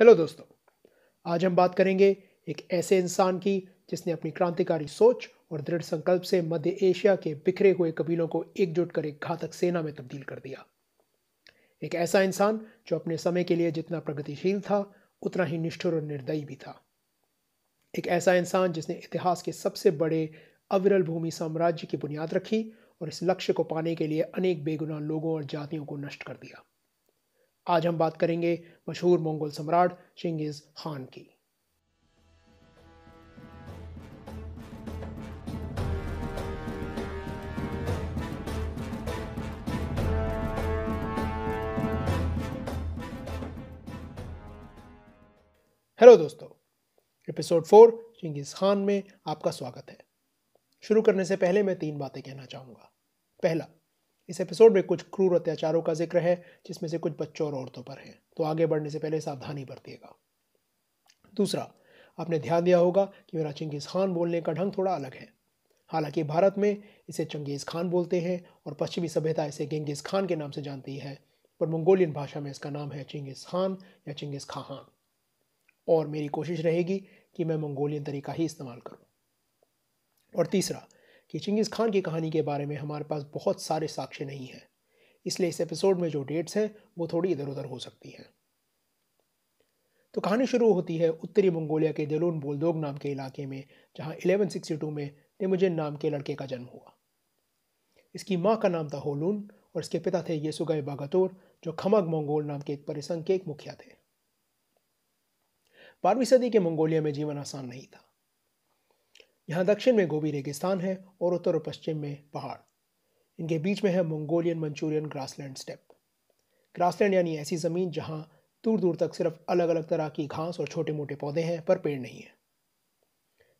hello दोस्तों आज हम बात करेंगे एक ऐसे इंसान की जिसने अपनी क्रांतिकारी सोच और दृढ़ संकल्प से मध्य एशिया के बिखरे हुए कबीलों को एकजुट कर एक घातक सेना में तब्दील कर दिया एक ऐसा इंसान जो अपने समय के लिए जितना प्रगतिशील था उतना ही निष्ठुर और निर्दयी भी था एक ऐसा इंसान जिसने इतिहास के सबसे बड़े अविरल भूमि साम्राज्य की बुनियाद रखी और इस लक्ष्य को पाने के लिए अनेक बेगुनाह लोगों और जातियों को नष्ट कर दिया आज हम बात करेंगे मशहूर मंगोल सम्राट चिंगिज खान की हेलो दोस्तों एपिसोड फोर चिंगेज खान में आपका स्वागत है शुरू करने से पहले मैं तीन बातें कहना चाहूंगा पहला इस एपिसोड में कुछ क्रूर अत्याचारों का जिक्र है जिसमें से कुछ बच्चों और औरतों पर है तो आगे बढ़ने से पहले सावधानी बरतिएगा दूसरा आपने ध्यान दिया होगा कि मेरा चंगेज़ खान बोलने का ढंग थोड़ा अलग है हालांकि भारत में इसे चंगेज़ खान बोलते हैं और पश्चिमी सभ्यता इसे गेंगेज़ खान के नाम से जानती है पर मंगोलियन भाषा में इसका नाम है चिंगेज़ खान या चिंगिस खाहान और मेरी कोशिश रहेगी कि मैं मंगोलियन तरीका ही इस्तेमाल करूं और तीसरा कि चिंगिस खान की कहानी के बारे में हमारे पास बहुत सारे साक्ष्य नहीं हैं इसलिए इस एपिसोड में जो डेट्स हैं वो थोड़ी इधर उधर हो सकती हैं तो कहानी शुरू होती है उत्तरी मंगोलिया के देलून बोलदोग नाम के इलाके में जहाँ एलेवन में तेमुजिन नाम के लड़के का जन्म हुआ इसकी माँ का नाम था होलून और इसके पिता थे येसुगय बागतोर जो खमग मंगोल नाम के एक परिसंघ के एक मुखिया थे बारहवीं सदी के मंगोलिया में जीवन आसान नहीं था यहाँ दक्षिण में गोभी रेगिस्तान है और उत्तर और पश्चिम में पहाड़ इनके बीच में है Mongolian Manchurian grassland steppe grassland यानी ऐसी ज़मीन जहाँ दूर दूर तक सिर्फ अलग अलग तरह की घास और छोटे मोटे पौधे हैं पर पेड़ नहीं है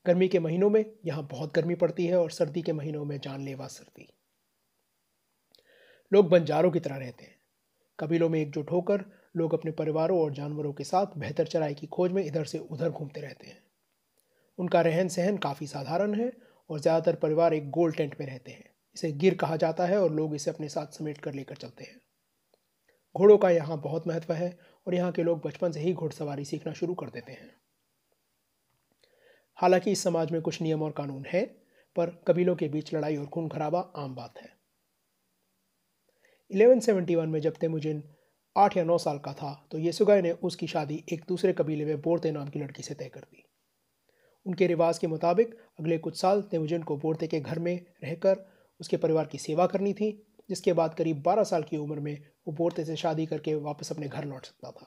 गर्मी के महीनों में यहाँ बहुत गर्मी पड़ती है और सर्दी के महीनों में जानलेवा सर्दी लोग बंजारों की तरह रहते हैं कबीलों में एकजुट होकर लोग अपने परिवारों और जानवरों के साथ बेहतर चराई की खोज में इधर से उधर घूमते रहते हैं उनका रहन सहन काफ़ी साधारण है और ज़्यादातर परिवार एक गोल टेंट में रहते हैं इसे गिर कहा जाता है और लोग इसे अपने साथ समेट कर लेकर चलते हैं घोड़ों का यहाँ बहुत महत्व है और यहाँ के लोग बचपन से ही घोड़सवारी सीखना शुरू कर देते हैं हालांकि इस समाज में कुछ नियम और कानून हैं पर कबीलों के बीच लड़ाई और खून खराबा आम बात है 1171 में जब तेमुजिन आठ या नौ साल का था तो येसुगा ने उसकी शादी एक दूसरे कबीले में बोरते नाम की लड़की से तय कर दी उनके रिवाज के मुताबिक अगले कुछ साल तेमुजिन को बोर्ते के घर में रहकर उसके परिवार की सेवा करनी थी जिसके बाद करीब 12 साल की उम्र में वो बोर्ते से शादी करके वापस अपने घर लौट सकता था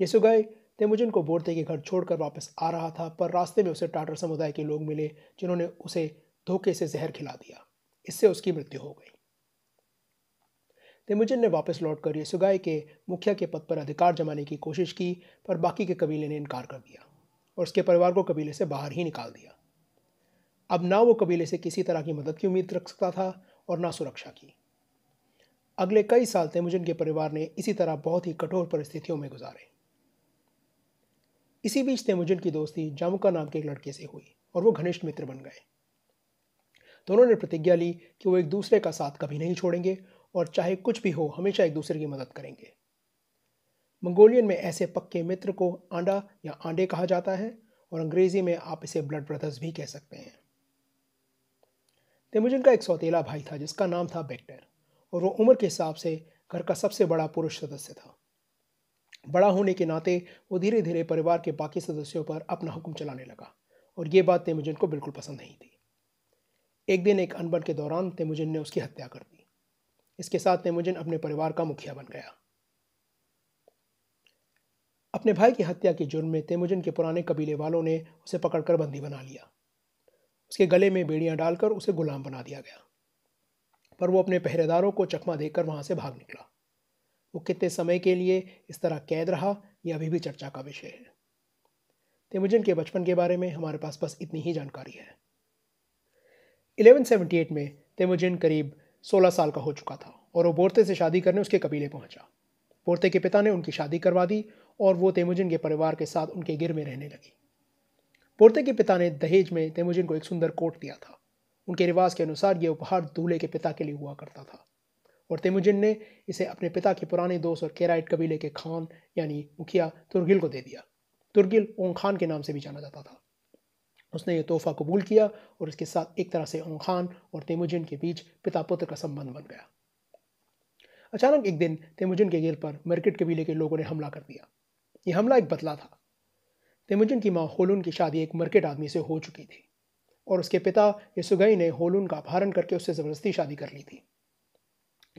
यसुगाई तेमुजिन को बोर्ते के घर छोड़कर वापस आ रहा था पर रास्ते में उसे टाटर समुदाय के लोग मिले जिन्होंने उसे धोखे से जहर खिला दिया इससे उसकी मृत्यु हो गई तेमुजिन ने वापस लौटकर यसुगाई के मुखिया के पद पर अधिकार जमाने की कोशिश की पर बाकी के कबीले ने इनकार कर दिया और उसके परिवार को कबीले से बाहर ही निकाल दिया अब ना वो कबीले से किसी तरह की मदद की उम्मीद रख सकता था और ना सुरक्षा की अगले कई साल तेमुजन के परिवार ने इसी तरह बहुत ही कठोर परिस्थितियों में गुजारे इसी बीच तैमुजन की दोस्ती जामुका नाम के एक लड़के से हुई और वो घनिष्ठ मित्र बन गए दोनों ने प्रतिज्ञा ली कि वो एक दूसरे का साथ कभी नहीं छोड़ेंगे और चाहे कुछ भी हो हमेशा एक दूसरे की मदद करेंगे मंगोलियन में ऐसे पक्के मित्र को आंडा या आंडे कहा जाता है और अंग्रेजी में आप इसे ब्लड ब्रदर्स भी कह सकते हैं तेमुजिन का एक सौतेला भाई था जिसका नाम था बेक्टर और वो उम्र के हिसाब से घर का सबसे बड़ा पुरुष सदस्य था बड़ा होने के नाते वो धीरे धीरे परिवार के बाकी सदस्यों पर अपना हुक्म चलाने लगा और ये बात तेमुजिन को बिल्कुल पसंद नहीं थी एक दिन एक अनबन के दौरान तेमुजिन ने उसकी हत्या कर दी इसके साथ तेमुजिन अपने परिवार का मुखिया बन गया अपने भाई की हत्या के जुर्म में तेमुजिन के पुराने कबीले वालों ने उसे पकड़कर बंदी बना लिया उसके गले में बेड़ियां डालकर उसे गुलाम बना दिया गया पर वो अपने पहरेदारों को चकमा देकर वहां से भाग निकला वो कितने समय के लिए इस तरह कैद रहा यह अभी भी चर्चा का विषय है तेमुजिन के बचपन के बारे में हमारे पास बस इतनी ही जानकारी है 1178 में तेमुजिन करीब 16 साल का हो चुका था और वो बोरते से शादी करने उसके कबीले पहुंचा बोरते के पिता ने उनकी शादी करवा दी और वो तेमुजिन के परिवार के साथ उनके गिर में रहने लगी पोर्ते के पिता ने दहेज में तेमुजिन को एक सुंदर कोट दिया था उनके रिवाज के अनुसार यह उपहार दूल्हे के पिता के लिए हुआ करता था और तेमुजिन ने इसे अपने पिता के पुराने दोस्त और केराइट कबीले के खान यानी मुखिया तुर्गिल को दे दिया तुर्गिल ओम खान के नाम से भी जाना जाता था उसने ये तोहफा कबूल किया और इसके साथ एक तरह से ओम खान और तेमुजिन के बीच पिता पुत्र का संबंध बन गया अचानक एक दिन तेमुजिन के गिर पर मर्किट कबीले के लोगों ने हमला कर दिया ये हमला एक बदला था तेमुजिन की माँ होलून की शादी एक मर्केट आदमी से हो चुकी थी और उसके पिता यसुगई ने होलून का अपहरण करके उससे ज़बरदस्ती शादी कर ली थी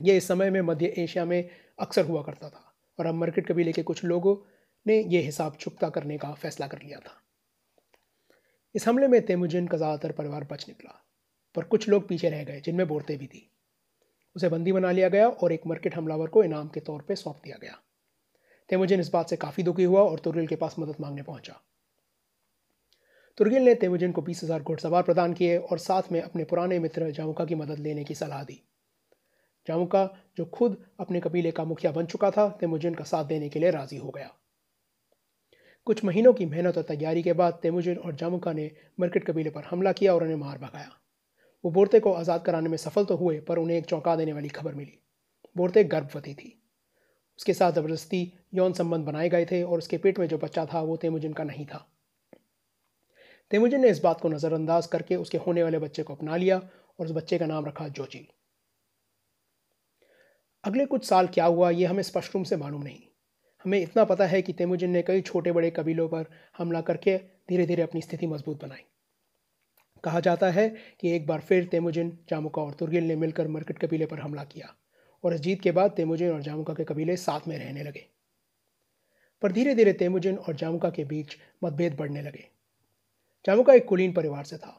यह इस समय में मध्य एशिया में अक्सर हुआ करता था और अब मर्केट कबीले के कुछ लोगों ने यह हिसाब चुकता करने का फैसला कर लिया था इस हमले में तेमुजिन का ज़्यादातर परिवार बच निकला पर कुछ लोग पीछे रह गए जिनमें बोरते भी थी उसे बंदी बना लिया गया और एक मर्केट हमलावर को इनाम के तौर पर सौंप दिया गया तेमुजिन इस बात से काफ़ी दुखी हुआ और तुर्गिल के पास मदद मांगने पहुंचा तुर्गिल ने तेमुजिन को बीस हज़ार घुड़सवार प्रदान किए और साथ में अपने पुराने मित्र जामुका की मदद लेने की सलाह दी जामुका जो खुद अपने कबीले का मुखिया बन चुका था तेमुजिन का साथ देने के लिए राज़ी हो गया कुछ महीनों की मेहनत और तैयारी के बाद तेमुजिन और जामुका ने मर्किट कबीले पर हमला किया और उन्हें मार भगाया वो बोरते को आज़ाद कराने में सफल तो हुए पर उन्हें एक चौंका देने वाली खबर मिली बोरते गर्भवती थी उसके साथ ज़बरदस्ती यौन संबंध बनाए गए थे और उसके पेट में जो बच्चा था वो तेमुजिन का नहीं था तेमुजिन ने इस बात को नज़रअंदाज करके उसके होने वाले बच्चे को अपना लिया और उस बच्चे का नाम रखा जोची अगले कुछ साल क्या हुआ ये हमें स्पष्ट रूप से मालूम नहीं हमें इतना पता है कि तेमुजिन ने कई छोटे बड़े कबीलों पर हमला करके धीरे धीरे अपनी स्थिति मजबूत बनाई कहा जाता है कि एक बार फिर तेमुजिन जामुका और तुर्गिल ने मिलकर मरकट कबीले पर हमला किया और इस जीत के बाद तेमुजिन और जामुका के कबीले साथ में रहने लगे पर धीरे धीरे तेमुजिन और जामुका के बीच मतभेद बढ़ने लगे जामुका एक कुलीन परिवार से था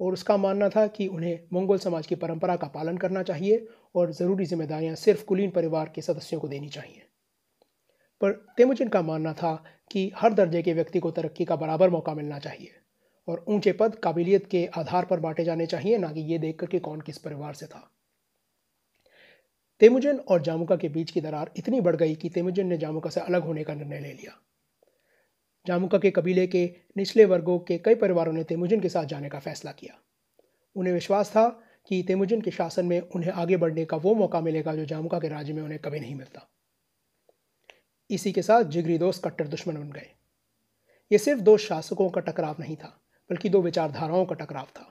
और उसका मानना था कि उन्हें मंगोल समाज की परंपरा का पालन करना चाहिए और ज़रूरी जिम्मेदारियां सिर्फ कुलीन परिवार के सदस्यों को देनी चाहिए पर तेमुजिन का मानना था कि हर दर्जे के व्यक्ति को तरक्की का बराबर मौका मिलना चाहिए और ऊंचे पद काबिलियत के आधार पर बांटे जाने चाहिए ना कि ये देखकर कि कौन किस परिवार से था तेमुजिन और जामुका के बीच की दरार इतनी बढ़ गई कि तेमुजिन ने जामुका से अलग होने का निर्णय ले लिया जामुका के कबीले के निचले वर्गों के कई परिवारों ने तेमुजिन के साथ जाने का फैसला किया उन्हें विश्वास था कि तेमुजिन के शासन में उन्हें आगे बढ़ने का वो मौका मिलेगा जो जामुका के राज्य में उन्हें कभी नहीं मिलता इसी के साथ जिगरी दोस्त कट्टर दुश्मन बन गए ये सिर्फ दो शासकों का टकराव नहीं था बल्कि दो विचारधाराओं का टकराव था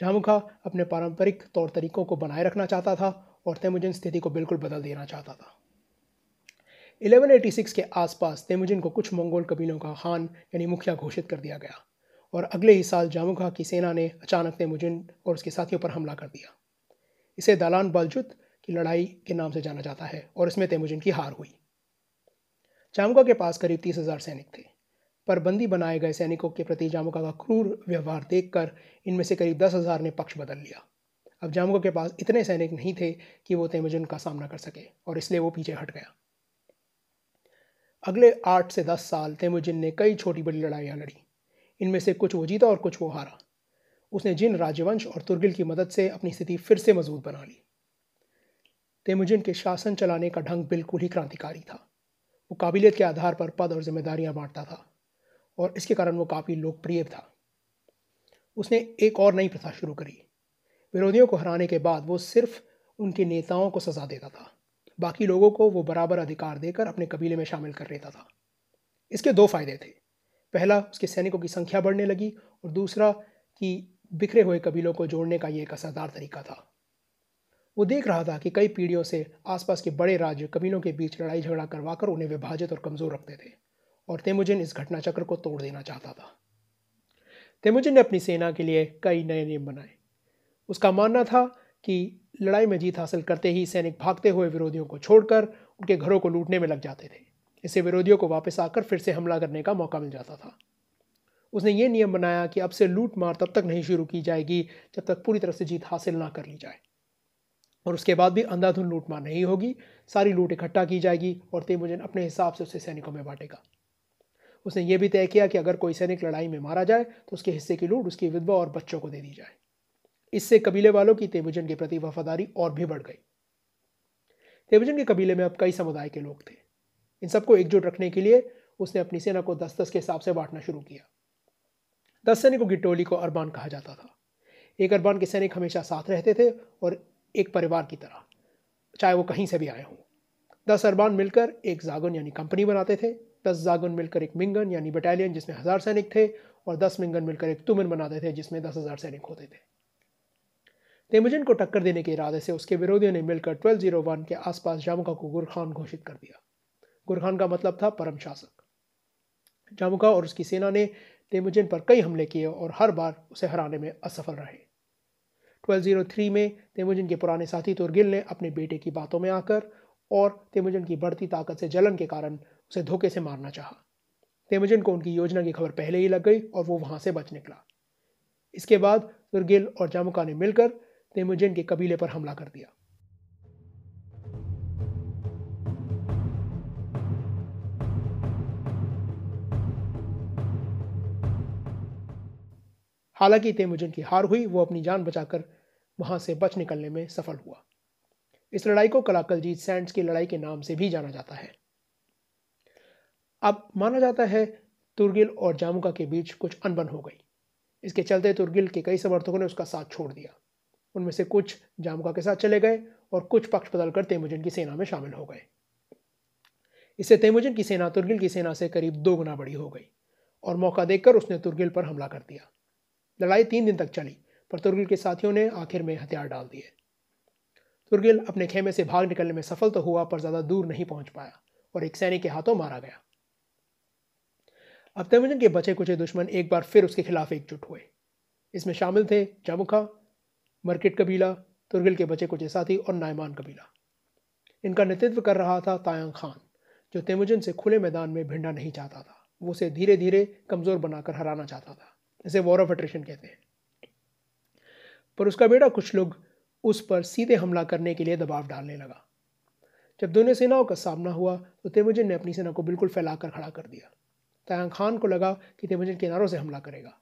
जामुखा अपने पारंपरिक तौर तरीकों को बनाए रखना चाहता था और तेमुजिन स्थिति को बिल्कुल बदल देना चाहता था 1186 के आसपास तेमुजिन को कुछ मंगोल कबीलों का खान यानी मुखिया घोषित कर दिया गया और अगले ही साल जामुखा की सेना ने अचानक तेमुजिन और उसके साथियों पर हमला कर दिया इसे दालान बालजुत की लड़ाई के नाम से जाना जाता है और इसमें तेमुजिन की हार हुई जामुका के पास करीब तीस हज़ार सैनिक थे पर बंदी बनाए गए सैनिकों के प्रति जामुका का क्रूर व्यवहार देखकर इनमें से करीब दस हज़ार ने पक्ष बदल लिया अब जामगो के पास इतने सैनिक नहीं थे कि वो तेमुजिन का सामना कर सके और इसलिए वो पीछे हट गया अगले आठ से दस साल तेमुजिन ने कई छोटी बड़ी लड़ाइयाँ लड़ी इनमें से कुछ वो जीता और कुछ वो हारा उसने जिन राजवंश और तुर्गिल की मदद से अपनी स्थिति फिर से मजबूत बना ली तेमुजिन के शासन चलाने का ढंग बिल्कुल ही क्रांतिकारी था वो काबिलियत के आधार पर पद और जिम्मेदारियां बांटता था और इसके कारण वो काफ़ी लोकप्रिय था उसने एक और नई प्रथा शुरू करी विरोधियों को हराने के बाद वो सिर्फ उनके नेताओं को सज़ा देता था बाकी लोगों को वो बराबर अधिकार देकर अपने कबीले में शामिल कर लेता था इसके दो फायदे थे पहला उसके सैनिकों की संख्या बढ़ने लगी और दूसरा कि बिखरे हुए कबीलों को जोड़ने का ये एक असरदार तरीका था वो देख रहा था कि कई पीढ़ियों से आसपास के बड़े राज्य कबीलों के बीच लड़ाई झगड़ा करवाकर उन्हें विभाजित और कमज़ोर रखते थे और तेमुजिन इस घटना चक्र को तोड़ देना चाहता था तेमुजिन ने अपनी सेना के लिए कई नए नियम बनाए उसका मानना था कि लड़ाई में जीत हासिल करते ही सैनिक भागते हुए विरोधियों को छोड़कर उनके घरों को लूटने में लग जाते थे इससे विरोधियों को वापस आकर फिर से हमला करने का मौका मिल जाता था उसने ये नियम बनाया कि अब से लूट मार तब तक नहीं शुरू की जाएगी जब तक पूरी तरह से जीत हासिल ना कर ली जाए और उसके बाद भी अंधाधुन लूट मार नहीं होगी सारी लूट इकट्ठा की जाएगी और तेमुजन अपने हिसाब से उसे सैनिकों में बांटेगा उसने ये भी तय किया कि अगर कोई सैनिक लड़ाई में मारा जाए तो उसके हिस्से की लूट उसकी विधवा और बच्चों को दे दी जाए इससे कबीले वालों की तेमुजन के प्रति वफादारी और भी बढ़ गई तेबुजन के कबीले में अब कई समुदाय के लोग थे इन सबको एकजुट रखने के लिए उसने अपनी सेना को दस दस के हिसाब से बांटना शुरू किया दस सैनिकों की टोली को अरबान कहा जाता था एक अरबान के सैनिक हमेशा साथ रहते थे और एक परिवार की तरह चाहे वो कहीं से भी आए हों दस अरबान मिलकर एक जागन यानी कंपनी बनाते थे दस जागुन मिलकर एक मिंगन यानी बटालियन जिसमें हज़ार सैनिक थे और दस मिंगन मिलकर एक तुमन बनाते थे जिसमें दस हज़ार सैनिक होते थे तेमुजिन को टक्कर देने के इरादे से उसके विरोधियों ने मिलकर 1201 के आसपास जामुका को गुरखान घोषित कर दिया गुरखान का मतलब था परम शासक जामुका और उसकी सेना ने तेमुजिन पर कई हमले किए और हर बार उसे हराने में असफल रहे 1203 में तेमुजिन के पुराने साथी तुरगिल ने अपने बेटे की बातों में आकर और तेमुजिन की बढ़ती ताकत से जलन के कारण उसे धोखे से मारना चाहा तेमुजिन को उनकी योजना की खबर पहले ही लग गई और वो वहां से बच निकला इसके बाद तुरगिल और जामुका ने मिलकर तेमुजिन के कबीले पर हमला कर दिया हालांकि तेमुजिन की हार हुई वो अपनी जान बचाकर वहां से बच निकलने में सफल हुआ इस लड़ाई को कलाकलजीत सैंड्स की लड़ाई के नाम से भी जाना जाता है अब माना जाता है तुर्गिल और जामुका के बीच कुछ अनबन हो गई इसके चलते तुर्गिल के कई समर्थकों ने उसका साथ छोड़ दिया उनमें से कुछ जामुका के साथ चले गए और कुछ पक्ष बदलकर तेमुजिन की सेना में शामिल हो गए इससे तेमुजिन की सेना तुर्गिल की सेना से करीब दो गुना बड़ी हो गई और मौका देखकर उसने तुर्गिल पर हमला कर दिया लड़ाई तीन दिन तक चली पर तुर्गिल के साथियों ने आखिर में हथियार डाल दिए तुर्गिल अपने खेमे से भाग निकलने में सफल तो हुआ पर ज़्यादा दूर नहीं पहुंच पाया और एक सैनिक के हाथों मारा गया अब तेमुजन के बचे कुचे दुश्मन एक बार फिर उसके खिलाफ एकजुट हुए इसमें शामिल थे जमुखा मर्किट कबीला तुर्गिल के बचे कुछ साथी और नायमान कबीला इनका नेतृत्व कर रहा था तायंग खान जो तेमुजिन से खुले मैदान में भिंडा नहीं चाहता था वो उसे धीरे धीरे कमज़ोर बनाकर हराना चाहता था इसे वॉर ऑफ अट्रेशन कहते हैं पर उसका बेटा कुछ लोग उस पर सीधे हमला करने के लिए दबाव डालने लगा जब दोनों सेनाओं का सामना हुआ तो तेमुजिन ने अपनी सेना को बिल्कुल फैलाकर खड़ा कर दिया तयांग खान को लगा कि तेमुजिन किनारों से हमला करेगा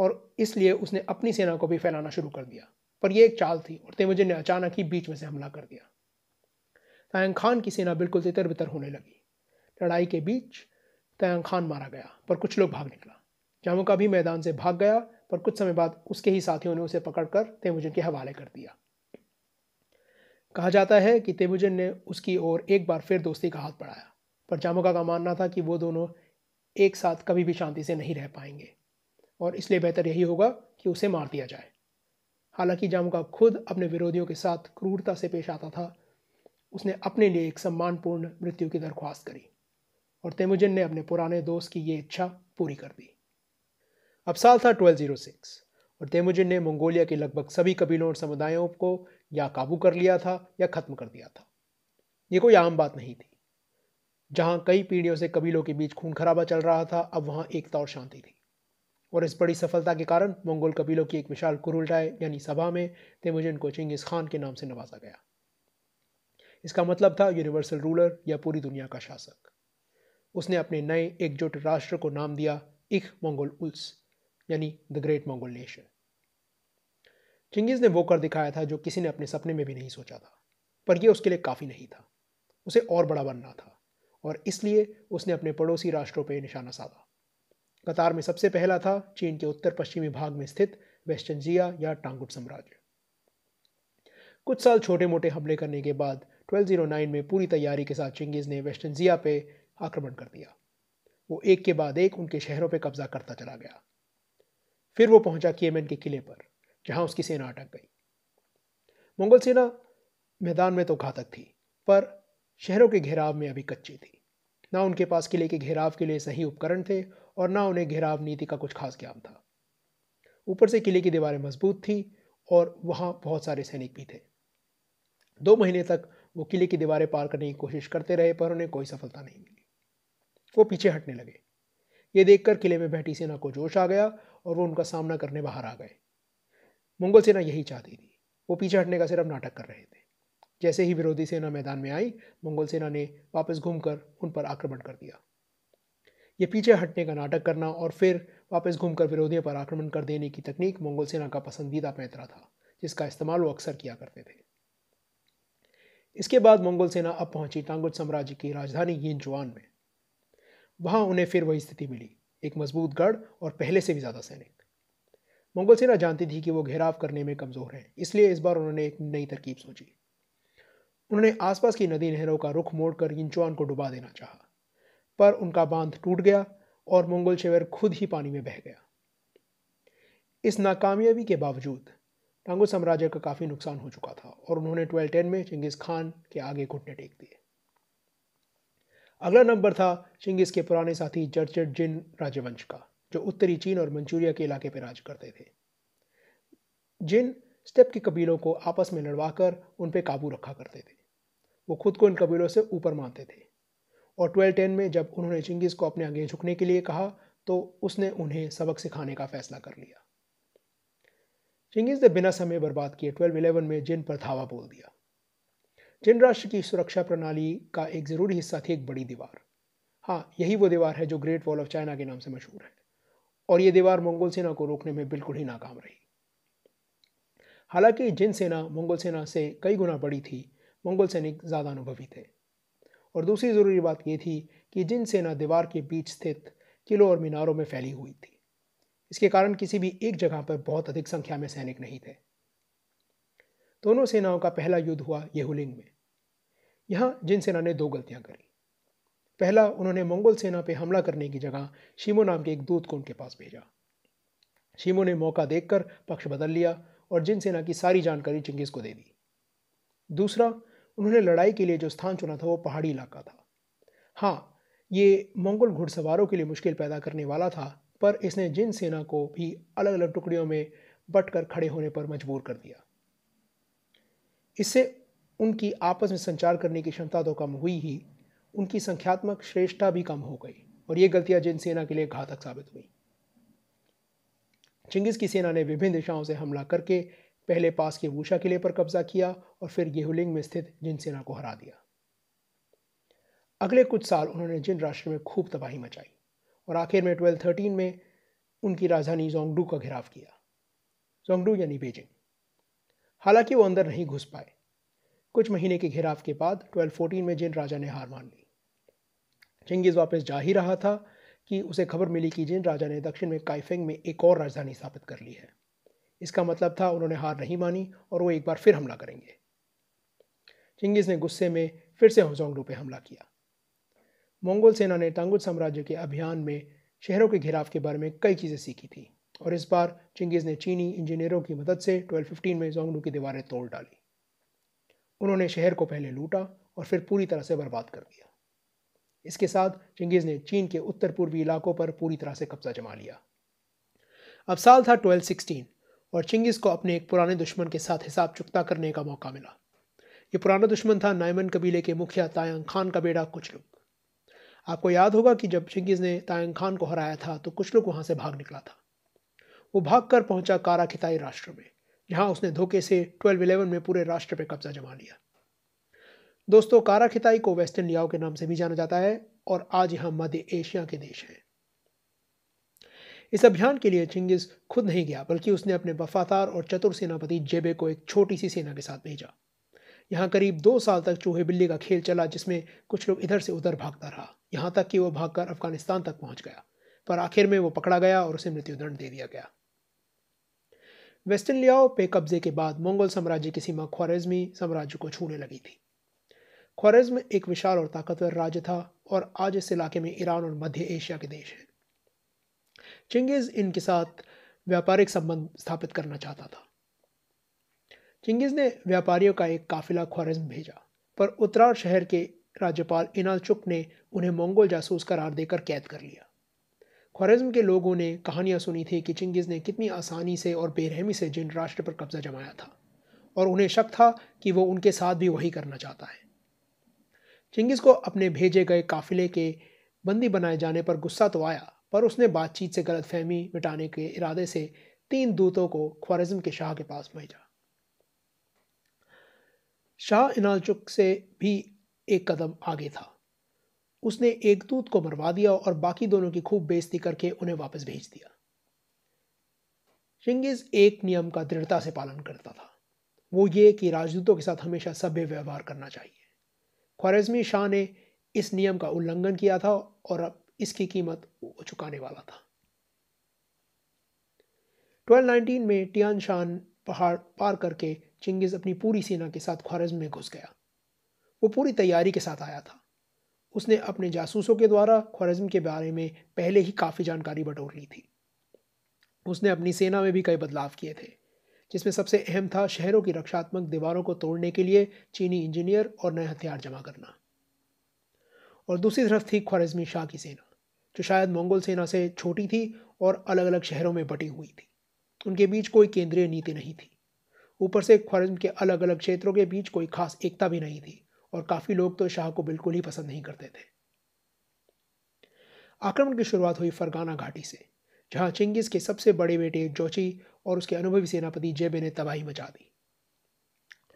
और इसलिए उसने अपनी सेना को भी फैलाना शुरू कर दिया पर यह एक चाल थी और तेमुजिन ने अचानक ही बीच में से हमला कर दिया तयंग खान की सेना बिल्कुल तितर बितर होने लगी लड़ाई के बीच तयंग खान मारा गया पर कुछ लोग भाग निकला जामुका भी मैदान से भाग गया पर कुछ समय बाद उसके ही साथियों ने उसे पकड़कर तेमुजिन के हवाले कर दिया कहा जाता है कि तेमुजिन ने उसकी ओर एक बार फिर दोस्ती का हाथ बढ़ाया पर जामुका का मानना था कि वो दोनों एक साथ कभी भी शांति से नहीं रह पाएंगे और इसलिए बेहतर यही होगा कि उसे मार दिया जाए हालांकि जामुका खुद अपने विरोधियों के साथ क्रूरता से पेश आता था उसने अपने लिए एक सम्मानपूर्ण मृत्यु की दरख्वास्त करी और तेमुजिन ने अपने पुराने दोस्त की ये इच्छा पूरी कर दी अब साल था 1206 और तेमुजिन ने मंगोलिया के लगभग सभी कबीलों और समुदायों को या काबू कर लिया था या ख़त्म कर दिया था ये कोई आम बात नहीं थी जहाँ कई पीढ़ियों से कबीलों के बीच खून खराबा चल रहा था अब वहाँ एकता और शांति थी और इस बड़ी सफलता के कारण मंगोल कबीलों की एक विशाल कुरुलटाए यानी सभा में तेमुजिन को चिंगिस खान के नाम से नवाजा गया इसका मतलब था यूनिवर्सल रूलर या पूरी दुनिया का शासक उसने अपने नए एकजुट राष्ट्र को नाम दिया इख मंगोल उल्स यानी the great Mongol nation Chinggis ने वो कर दिखाया था जो किसी ने अपने सपने में भी नहीं सोचा था पर यह उसके लिए काफ़ी नहीं था उसे और बड़ा बनना था और इसलिए उसने अपने पड़ोसी राष्ट्रों पर निशाना साधा कतार में सबसे पहला था चीन के उत्तर पश्चिमी भाग में स्थित वेस्टनजिया या टांगुट साम्राज्य कुछ साल छोटे मोटे हमले करने के बाद 1209 में पूरी तैयारी के साथ चिंगीज़ ने वेस्टनजिया पे आक्रमण कर दिया वो एक के बाद एक उनके शहरों पर कब्जा करता चला गया फिर वो पहुंचा केमेन के किले पर जहां उसकी सेना अटक गई मंगोल सेना मैदान में तो घातक थी पर शहरों के घेराव में अभी कच्ची थी ना उनके पास किले के घेराव के लिए सही उपकरण थे और ना उन्हें घेराव नीति का कुछ खास ज्ञान था ऊपर से किले की दीवारें मजबूत थी और वहाँ बहुत सारे सैनिक भी थे दो महीने तक वो किले की दीवारें पार करने की कोशिश करते रहे पर उन्हें कोई सफलता नहीं मिली वो पीछे हटने लगे ये देखकर किले में बैठी सेना को जोश आ गया और वो उनका सामना करने बाहर आ गए मुगल सेना यही चाहती थी वो पीछे हटने का सिर्फ नाटक कर रहे थे जैसे ही विरोधी सेना मैदान में आई मुगल सेना ने वापस घूमकर उन पर आक्रमण कर दिया ये पीछे हटने का नाटक करना और फिर वापस घूमकर विरोधियों पर आक्रमण कर देने की तकनीक मंगोल सेना का पसंदीदा पैंतरा था जिसका इस्तेमाल वो अक्सर किया करते थे इसके बाद मंगोल सेना अब पहुंची टांगुट साम्राज्य की राजधानी यिनचुआन में वहां उन्हें फिर वही स्थिति मिली एक मजबूत गढ़ और पहले से भी ज़्यादा सैनिक मंगोल सेना जानती थी कि वो घेराव करने में कमज़ोर है इसलिए इस बार उन्होंने एक नई तरकीब सोची उन्होंने आसपास की नदी नहरों का रुख मोड़कर यिंचुआन को डुबा देना चाहा पर उनका बांध टूट गया और मंगोल शिविर खुद ही पानी में बह गया इस नाकामयाबी के बावजूद टांगो साम्राज्य का काफ़ी नुकसान हो चुका था और उन्होंने ट्वेल्व टेन में चिंगिस खान के आगे घुटने टेक दिए अगला नंबर था चिंगिस के पुराने साथी जर्जर जिन राजवंश का जो उत्तरी चीन और मंचूरिया के इलाके पर राज करते थे जिन स्टेप के कबीलों को आपस में लड़वाकर उन पर काबू रखा करते थे वो खुद को इन कबीलों से ऊपर मानते थे और 1210 में जब उन्होंने चिंगिस को अपने आगे झुकने के लिए कहा तो उसने उन्हें सबक सिखाने का फैसला कर लिया चिंगिस ने बिना समय बर्बाद किए 1211 में जिन पर धावा बोल दिया जिन राष्ट्र की सुरक्षा प्रणाली का एक ज़रूरी हिस्सा थी एक बड़ी दीवार हाँ यही वो दीवार है जो ग्रेट वॉल ऑफ चाइना के नाम से मशहूर है और ये दीवार मंगोल सेना को रोकने में बिल्कुल ही नाकाम रही हालांकि जिन सेना मंगोल सेना से कई गुना बड़ी थी मंगोल सैनिक ज़्यादा अनुभवी थे और दूसरी ज़रूरी बात यह थी कि जिन सेना दीवार के बीच स्थित किलों और मीनारों में फैली हुई थी इसके कारण किसी भी एक जगह पर बहुत अधिक संख्या में सैनिक नहीं थे दोनों सेनाओं का पहला युद्ध हुआ येहुलिंग में यहाँ जिन सेना ने दो गलतियाँ करी पहला उन्होंने मंगोल सेना पर हमला करने की जगह शीमो नाम के एक दूत को उनके पास भेजा शीमो ने मौका देखकर पक्ष बदल लिया और जिन सेना की सारी जानकारी चिंगिस को दे दी दूसरा उन्होंने लड़ाई के लिए जो स्थान चुना था वो पहाड़ी इलाका था हाँ ये मंगोल घुड़सवारों के लिए मुश्किल पैदा करने वाला था पर इसने जिन सेना को भी अलग अलग टुकड़ियों में बटकर खड़े होने पर मजबूर कर दिया इससे उनकी आपस में संचार करने की क्षमता तो कम हुई ही उनकी संख्यात्मक श्रेष्ठता भी कम हो गई और ये गलतियां जिन सेना के लिए घातक साबित हुई चिंगिस की सेना ने विभिन्न दिशाओं से हमला करके पहले पास के वूशा किले पर कब्जा किया और फिर गेहुलिंग में स्थित जिनसेना को हरा दिया अगले कुछ साल उन्होंने जिन राष्ट्र में खूब तबाही मचाई और आखिर में ट्वेल्व थर्टीन में उनकी राजधानी जोंगडू का घिराव किया जोंगडू यानी बेजिंग हालांकि वो अंदर नहीं घुस पाए कुछ महीने के घिराव के बाद फोर्टीन में जिन राजा ने हार मान ली चिंगिज वापस जा ही रहा था कि उसे खबर मिली कि जिन राजा ने दक्षिण में काइफेंग में एक और राजधानी स्थापित कर ली है इसका मतलब था उन्होंने हार नहीं मानी और वो एक बार फिर हमला करेंगे चिंगिस ने गुस्से में फिर से होजोंगडू पर हमला किया मंगोल सेना ने तांगुल साम्राज्य के अभियान में शहरों के घेराव के बारे में कई चीज़ें सीखी थी और इस बार चिंगिस ने चीनी इंजीनियरों की मदद से 1215 में जोंगडू की दीवारें तोड़ डाली उन्होंने शहर को पहले लूटा और फिर पूरी तरह से बर्बाद कर दिया इसके साथ चिंगिस ने चीन के उत्तर पूर्वी इलाकों पर पूरी तरह से कब्जा जमा लिया अब साल था 1216 और चिंगिस को अपने एक पुराने दुश्मन के साथ हिसाब चुकता करने का मौका मिला ये पुराना दुश्मन था नायमन कबीले के मुखिया तायंग खान का बेटा कुचलुक आपको याद होगा कि जब चिंगिस ने तायंग खान को हराया था तो कुचलुक वहां से भाग निकला था वो भाग कर पहुंचा कारा खिताई राष्ट्र में जहां उसने धोखे से ट्वेल्व इलेवन में पूरे राष्ट्र पर कब्जा जमा लिया दोस्तों कारा खिताई को वेस्टर्न लियाओ के नाम से भी जाना जाता है और आज यहाँ मध्य एशिया के देश हैं इस अभियान के लिए चिंगिस खुद नहीं गया बल्कि उसने अपने वफादार और चतुर सेनापति जेबे को एक छोटी सी सेना के साथ भेजा यहाँ करीब दो साल तक चूहे बिल्ली का खेल चला जिसमें कुछ लोग इधर से उधर भागता रहा यहाँ तक कि वो भागकर अफगानिस्तान तक पहुँच गया पर आखिर में वो पकड़ा गया और उसे मृत्युदंड दे दिया गया वेस्टर्न लियाओ पे कब्जे के बाद मंगोल साम्राज्य की सीमा ख्वारजमी साम्राज्य को छूने लगी थी ख्वारज्म एक विशाल और ताकतवर राज्य था और आज इस इलाके में ईरान और मध्य एशिया के देश हैं चिंगेज़ इनके साथ व्यापारिक संबंध स्थापित करना चाहता था चिंगेज़ ने व्यापारियों का एक काफिला ख्वारिज्म भेजा पर उत्तरार शहर के राज्यपाल इनालचुक ने उन्हें मंगोल जासूस करार देकर कैद कर लिया ख्वारिज्म के लोगों ने कहानियाँ सुनी थी कि चिंगिज़ ने कितनी आसानी से और बेरहमी से जिन राष्ट्र पर कब्जा जमाया था और उन्हें शक था कि वो उनके साथ भी वही करना चाहता है चिंगिज़ को अपने भेजे गए काफिले के बंदी बनाए जाने पर गुस्सा तो आया पर उसने बातचीत से गलतफहमी मिटाने के इरादे से तीन दूतों को ख्वारिज्म के शाह के पास भेजा शाह इनालचुक से भी एक कदम आगे था उसने एक दूत को मरवा दिया और बाकी दोनों की खूब बेइज्जती करके उन्हें वापस भेज दिया चिंगिज एक नियम का दृढ़ता से पालन करता था वो ये कि राजदूतों के साथ हमेशा सभ्य व्यवहार करना चाहिए ख्वारिज्मी शाह ने इस नियम का उल्लंघन किया था और अब इसकी कीमत चुकाने वाला था 1219 में टियान शान पहाड़ पार करके चिंगिज़ अपनी पूरी सेना के साथ ख्वारज में घुस गया वो पूरी तैयारी के साथ आया था उसने अपने जासूसों के द्वारा ख्वारज्म के बारे में पहले ही काफ़ी जानकारी बटोर ली थी उसने अपनी सेना में भी कई बदलाव किए थे जिसमें सबसे अहम था शहरों की रक्षात्मक दीवारों को तोड़ने के लिए चीनी इंजीनियर और नए हथियार जमा करना और दूसरी तरफ थी ख्वारजमी शाह की सेना जो शायद मंगोल सेना से छोटी थी और अलग अलग शहरों में बटी हुई थी उनके बीच कोई केंद्रीय नीति नहीं थी ऊपर से ख्वारजम के अलग अलग क्षेत्रों के बीच कोई खास एकता भी नहीं थी और काफ़ी लोग तो शाह को बिल्कुल ही पसंद नहीं करते थे आक्रमण की शुरुआत हुई फरगाना घाटी से जहां चिंगिस के सबसे बड़े बेटे जोची और उसके अनुभवी सेनापति जेबे ने तबाही मचा दी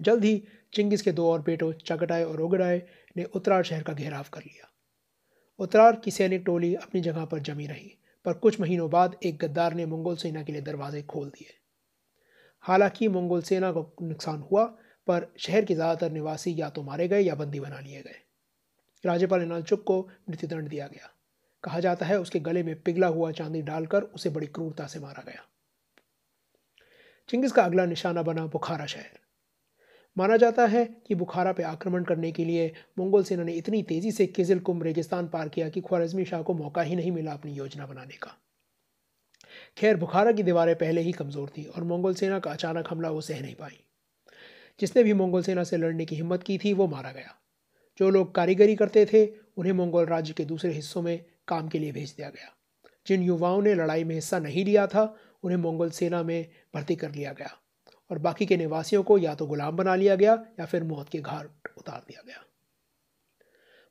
जल्द ही चिंगिस के दो और बेटों चगटाए और ओगडाए ने उत्तरार शहर का घेराव कर लिया उत्तरार की सैनिक टोली अपनी जगह पर जमी रही पर कुछ महीनों बाद एक गद्दार ने मंगोल सेना के लिए दरवाजे खोल दिए हालांकि मंगोल सेना को नुकसान हुआ पर शहर के ज़्यादातर निवासी या तो मारे गए या बंदी बना लिए गए राज्यपाल इनालचुक को मृत्युदंड दिया गया कहा जाता है उसके गले में पिघला हुआ चांदी डालकर उसे बड़ी क्रूरता से मारा गया चिंगिस का अगला निशाना बना बुखारा शहर माना जाता है कि बुखारा पर आक्रमण करने के लिए मंगोल सेना ने इतनी तेज़ी से किजिल कुम रेगिस्तान पार किया कि ख्वारजमी शाह को मौका ही नहीं मिला अपनी योजना बनाने का खैर बुखारा की दीवारें पहले ही कमज़ोर थी और मंगोल सेना का अचानक हमला वो सह नहीं पाई जिसने भी मंगोल सेना से लड़ने की हिम्मत की थी वो मारा गया जो लोग कारीगरी करते थे उन्हें मंगोल राज्य के दूसरे हिस्सों में काम के लिए भेज दिया गया जिन युवाओं ने लड़ाई में हिस्सा नहीं लिया था उन्हें मंगोल सेना में भर्ती कर लिया गया और बाकी के निवासियों को या तो गुलाम बना लिया गया या फिर मौत के घाट उतार दिया गया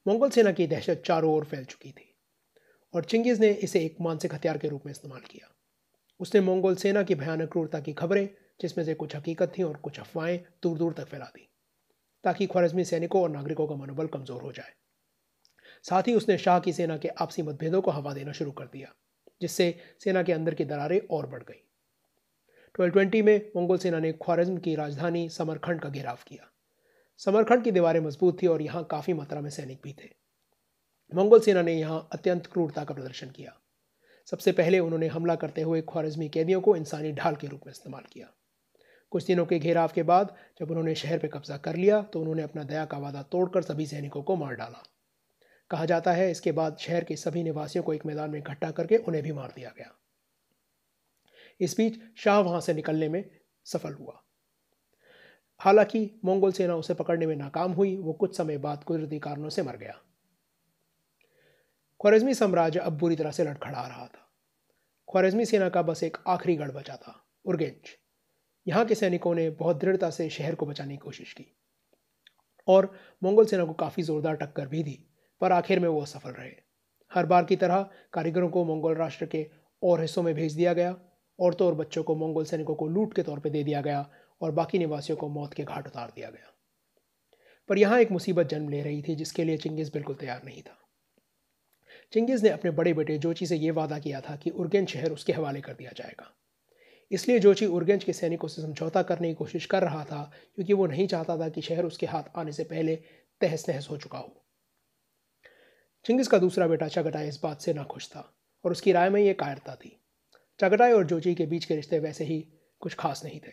मंगोल सेना की दहशत चारों ओर फैल चुकी थी और चिंगिज़ ने इसे एक मानसिक हथियार के रूप में इस्तेमाल किया उसने मंगोल सेना की भयानक क्रूरता की खबरें जिसमें से कुछ हकीकत थी और कुछ अफवाहें दूर दूर तक फैला दी ताकि ख्वारजमी सैनिकों और नागरिकों का मनोबल कमज़ोर हो जाए साथ ही उसने शाह की सेना के आपसी मतभेदों को हवा देना शुरू कर दिया जिससे सेना के अंदर की दरारें और बढ़ गई 1220 में मंगोल सेना ने ख्वारज्म की राजधानी समरखंड का घेराव किया समरखंड की दीवारें मजबूत थी और यहाँ काफ़ी मात्रा में सैनिक भी थे मंगोल सेना ने यहाँ अत्यंत क्रूरता का प्रदर्शन किया सबसे पहले उन्होंने हमला करते हुए ख्वारज्मी कैदियों को इंसानी ढाल के रूप में इस्तेमाल किया कुछ दिनों के घेराव के बाद जब उन्होंने शहर पर कब्जा कर लिया तो उन्होंने अपना दया का वादा तोड़कर सभी सैनिकों को मार डाला कहा जाता है इसके बाद शहर के सभी निवासियों को एक मैदान में इकट्ठा करके उन्हें भी मार दिया गया इस बीच शाह वहां से निकलने में सफल हुआ हालांकि मंगोल सेना उसे पकड़ने में नाकाम हुई वो कुछ समय बाद कुदरती कारणों से मर गया ख्वारजमी साम्राज्य अब बुरी तरह से लड़खड़ा रहा था ख्वारजमी सेना का बस एक आखिरी गढ़ बचा था उर्गेंज यहां के सैनिकों ने बहुत दृढ़ता से शहर को बचाने की कोशिश की और मंगोल सेना को काफ़ी ज़ोरदार टक्कर भी दी पर आखिर में वो असफल रहे हर बार की तरह कारीगरों को मंगोल राष्ट्र के और हिस्सों में भेज दिया गया औरतों और बच्चों को मंगोल सैनिकों को लूट के तौर पर दे दिया गया और बाकी निवासियों को मौत के घाट उतार दिया गया पर यहाँ एक मुसीबत जन्म ले रही थी जिसके लिए चिंगिस बिल्कुल तैयार नहीं था चिंगिस ने अपने बड़े बेटे जोची से यह वादा किया था कि उर्गेंज शहर उसके हवाले कर दिया जाएगा इसलिए जोची उर्गेंज के सैनिकों से समझौता करने की कोशिश कर रहा था क्योंकि वो नहीं चाहता था कि शहर उसके हाथ आने से पहले तहस नहस हो चुका हो चिंगिस का दूसरा बेटा चगटा इस बात से नाखुश था और उसकी राय में यह कायरता थी चगटाई और जोची के बीच के रिश्ते वैसे ही कुछ खास नहीं थे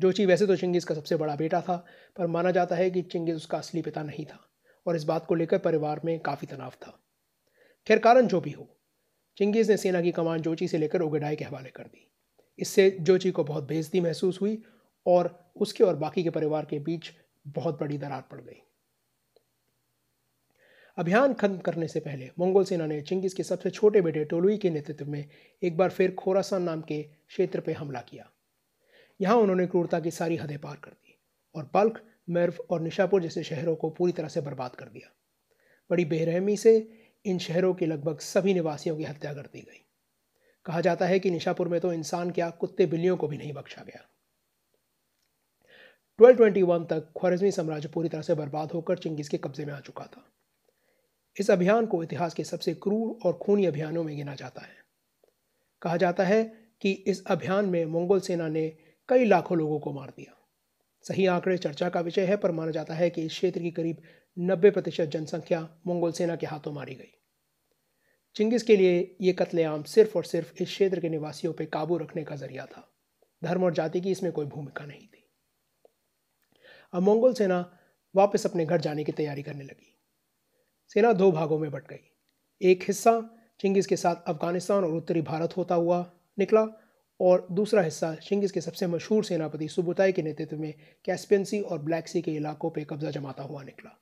जोची वैसे तो चिंगिस का सबसे बड़ा बेटा था पर माना जाता है कि चिंगिस उसका असली पिता नहीं था और इस बात को लेकर परिवार में काफ़ी तनाव था खैर कारण जो भी हो चिंगिस ने सेना की कमान जोची से लेकर ओगेडाई के हवाले कर दी इससे जोची को बहुत बेजती महसूस हुई और उसके और बाकी के परिवार के बीच बहुत बड़ी दरार पड़ गई अभियान खत्म करने से पहले मंगोल सेना ने चिंगिस के सबसे छोटे बेटे टोलुई के नेतृत्व में एक बार फिर खोरासान नाम के क्षेत्र पर हमला किया यहाँ उन्होंने क्रूरता की सारी हदें पार कर दी और बल्क मेर्व और निशापुर जैसे शहरों को पूरी तरह से बर्बाद कर दिया बड़ी बेरहमी से इन शहरों के लगभग सभी निवासियों की हत्या कर दी गई कहा जाता है कि निशापुर में तो इंसान क्या कुत्ते बिल्लियों को भी नहीं बख्शा गया 1221 तक ख्वारिजमी साम्राज्य पूरी तरह से बर्बाद होकर चिंगिस के कब्जे में आ चुका था इस अभियान को इतिहास के सबसे क्रूर और खूनी अभियानों में गिना जाता है कहा जाता है कि इस अभियान में मंगोल सेना ने कई लाखों लोगों को मार दिया सही आंकड़े चर्चा का विषय है पर माना जाता है कि इस क्षेत्र की करीब 90 प्रतिशत जनसंख्या मंगोल सेना के हाथों मारी गई चिंगिस के लिए ये कत्लेआम सिर्फ और सिर्फ इस क्षेत्र के निवासियों पर काबू रखने का जरिया था धर्म और जाति की इसमें कोई भूमिका नहीं थी अब मंगोल सेना वापस अपने घर जाने की तैयारी करने लगी सेना दो भागों में बट गई एक हिस्सा चिंगिस के साथ अफगानिस्तान और उत्तरी भारत होता हुआ निकला और दूसरा हिस्सा चिंगिस के सबसे मशहूर सेनापति सुबुताई के नेतृत्व में कैस्पियनसी और ब्लैक सी के इलाकों पर कब्जा जमाता हुआ निकला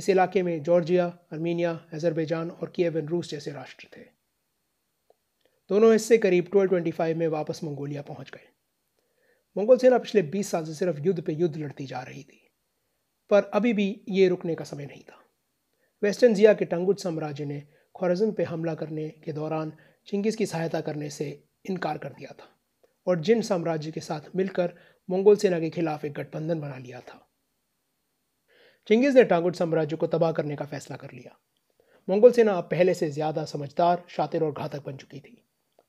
इस इलाके में जॉर्जिया अर्मीनिया अजरबैजान और किएवन रूस जैसे राष्ट्र थे दोनों हिस्से करीब 1225 में वापस मंगोलिया पहुंच गए मंगोल सेना पिछले 20 साल से सिर्फ युद्ध पे युद्ध लड़ती जा रही थी पर अभी भी ये रुकने का समय नहीं था वेस्टर्न जिया के टंगुट साम्राज्य ने खोरजम पर हमला करने के दौरान चिंगिस की सहायता करने से इनकार कर दिया था और जिन साम्राज्य के साथ मिलकर मंगोल सेना के खिलाफ एक गठबंधन बना लिया था चिंगिस ने टांगुट साम्राज्य को तबाह करने का फैसला कर लिया मंगोल सेना अब पहले से ज़्यादा समझदार शातिर और घातक बन चुकी थी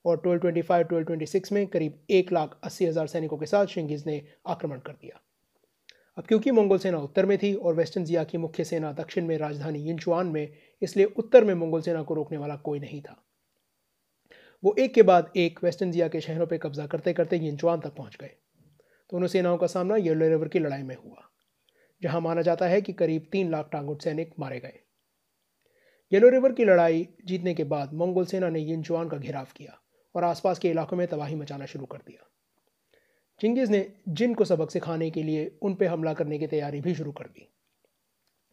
और 1225-1226 में करीब एक लाख अस्सी हज़ार सैनिकों के साथ चिंगिस ने आक्रमण कर दिया अब क्योंकि मंगोल सेना उत्तर में थी और वेस्टर्न जिया की मुख्य सेना दक्षिण में राजधानी यिंचुआन में इसलिए उत्तर में मंगोल सेना को रोकने वाला कोई नहीं था वो एक के बाद एक वेस्टर्न जिया के शहरों पर कब्जा करते करते यिंचुआन तक पहुंच गए दोनों सेनाओं का सामना येलो रिवर की लड़ाई में हुआ जहां माना जाता है कि करीब तीन लाख टांगुट सैनिक मारे गए येलो रिवर की लड़ाई जीतने के बाद मंगोल सेना ने यिंचुआन का घेराव किया और आसपास के इलाकों में तबाही मचाना शुरू कर दिया चिंगेज़ ने जिन को सबक सिखाने के लिए उन पर हमला करने की तैयारी भी शुरू कर दी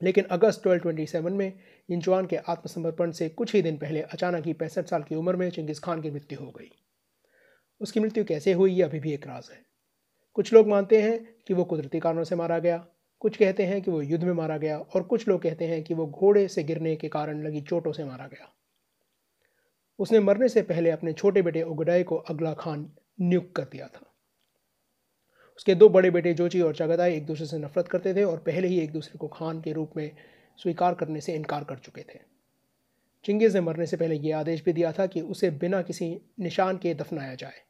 लेकिन अगस्त 1227 में इंचवान के आत्मसमर्पण से कुछ ही दिन पहले अचानक ही पैंसठ साल की उम्र में चिंगिस खान की मृत्यु हो गई उसकी मृत्यु कैसे हुई ये अभी भी एक राज है कुछ लोग मानते हैं कि वो कुदरती कारणों से मारा गया कुछ कहते हैं कि वो युद्ध में मारा गया और कुछ लोग कहते हैं कि वो घोड़े से गिरने के कारण लगी चोटों से मारा गया उसने मरने से पहले अपने छोटे बेटे उगडाई को अगला खान नियुक्त कर दिया था उसके दो बड़े बेटे जोची और चगदाई एक दूसरे से नफरत करते थे और पहले ही एक दूसरे को खान के रूप में स्वीकार करने से इनकार कर चुके थे चिंगेज़ ने मरने से पहले ये आदेश भी दिया था कि उसे बिना किसी निशान के दफनाया जाए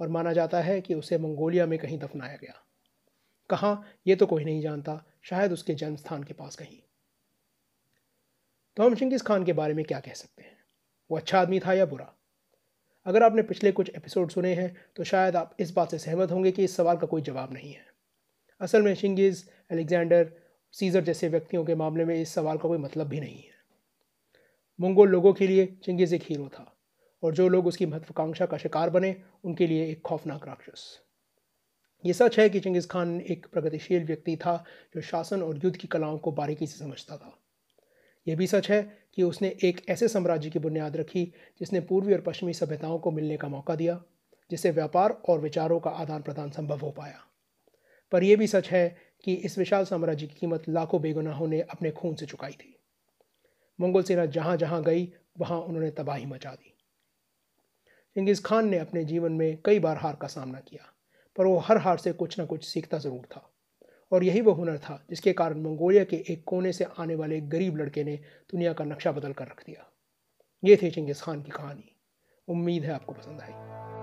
और माना जाता है कि उसे मंगोलिया में कहीं दफनाया गया कहाँ ये तो कोई नहीं जानता शायद उसके जन्म स्थान के पास कहीं तो हम चिंगिस खान के बारे में क्या कह सकते हैं वो अच्छा आदमी था या बुरा अगर आपने पिछले कुछ एपिसोड सुने हैं तो शायद आप इस बात से सहमत होंगे कि इस सवाल का कोई जवाब नहीं है असल में शिंगिज अलेक्जेंडर सीज़र जैसे व्यक्तियों के मामले में इस सवाल का कोई मतलब भी नहीं है मंगोल लोगों के लिए चिंगिज एक हीरो था और जो लोग उसकी महत्वाकांक्षा का शिकार बने उनके लिए एक खौफनाक राक्षस ये सच है कि चिंगिज़ खान एक प्रगतिशील व्यक्ति था जो शासन और युद्ध की कलाओं को बारीकी से समझता था ये भी सच है कि उसने एक ऐसे साम्राज्य की बुनियाद रखी जिसने पूर्वी और पश्चिमी सभ्यताओं को मिलने का मौका दिया जिससे व्यापार और विचारों का आदान प्रदान संभव हो पाया पर यह भी सच है कि इस विशाल साम्राज्य की कीमत लाखों बेगुनाहों ने अपने खून से चुकाई थी मंगोल सेना जहां जहां गई वहां उन्होंने तबाही मचा दी चंगेज़ खान ने अपने जीवन में कई बार हार का सामना किया पर वो हर हार से कुछ ना कुछ सीखता ज़रूर था और यही वो हुनर था जिसके कारण मंगोलिया के एक कोने से आने वाले एक गरीब लड़के ने दुनिया का नक्शा बदल कर रख दिया ये थे चिंगिस खान की कहानी उम्मीद है आपको पसंद आई